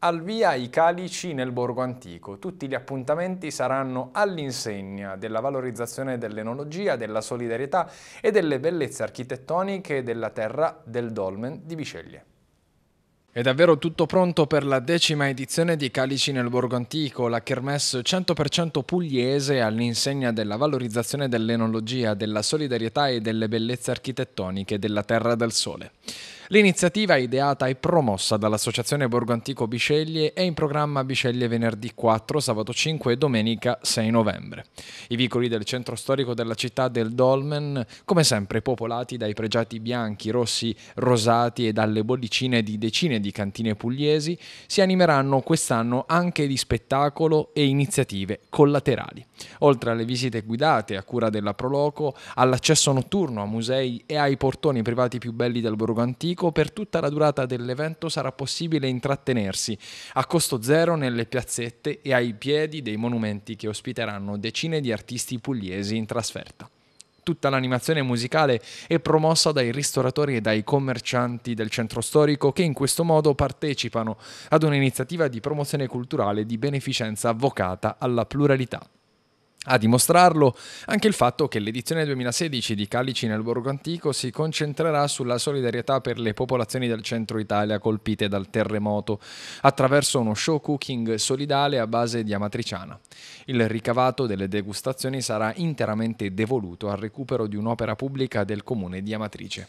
Al via i calici nel borgo antico. Tutti gli appuntamenti saranno all'insegna della valorizzazione dell'enologia, della solidarietà e delle bellezze architettoniche della terra del dolmen di Biceglie. È davvero tutto pronto per la decima edizione di Calici nel Borgo Antico, la kermesse 100% pugliese all'insegna della valorizzazione dell'enologia, della solidarietà e delle bellezze architettoniche della Terra del Sole. L'iniziativa ideata e promossa dall'Associazione Borgo Antico Biceglie è in programma Biceglie venerdì 4, sabato 5 e domenica 6 novembre. I vicoli del centro storico della città del Dolmen, come sempre popolati dai pregiati bianchi, rossi, rosati e dalle bollicine di decine di cantine pugliesi, si animeranno quest'anno anche di spettacolo e iniziative collaterali. Oltre alle visite guidate a cura della Proloco, all'accesso notturno a musei e ai portoni privati più belli del Borgo Antico, pubblico per tutta la durata dell'evento sarà possibile intrattenersi a costo zero nelle piazzette e ai piedi dei monumenti che ospiteranno decine di artisti pugliesi in trasferta tutta l'animazione musicale è promossa dai ristoratori e dai commercianti del centro storico che in questo modo partecipano ad un'iniziativa di promozione culturale di beneficenza avvocata alla pluralità. A dimostrarlo anche il fatto che l'edizione 2016 di Calici nel Borgo Antico si concentrerà sulla solidarietà per le popolazioni del centro Italia colpite dal terremoto attraverso uno show cooking solidale a base di amatriciana. Il ricavato delle degustazioni sarà interamente devoluto al recupero di un'opera pubblica del comune di Amatrice.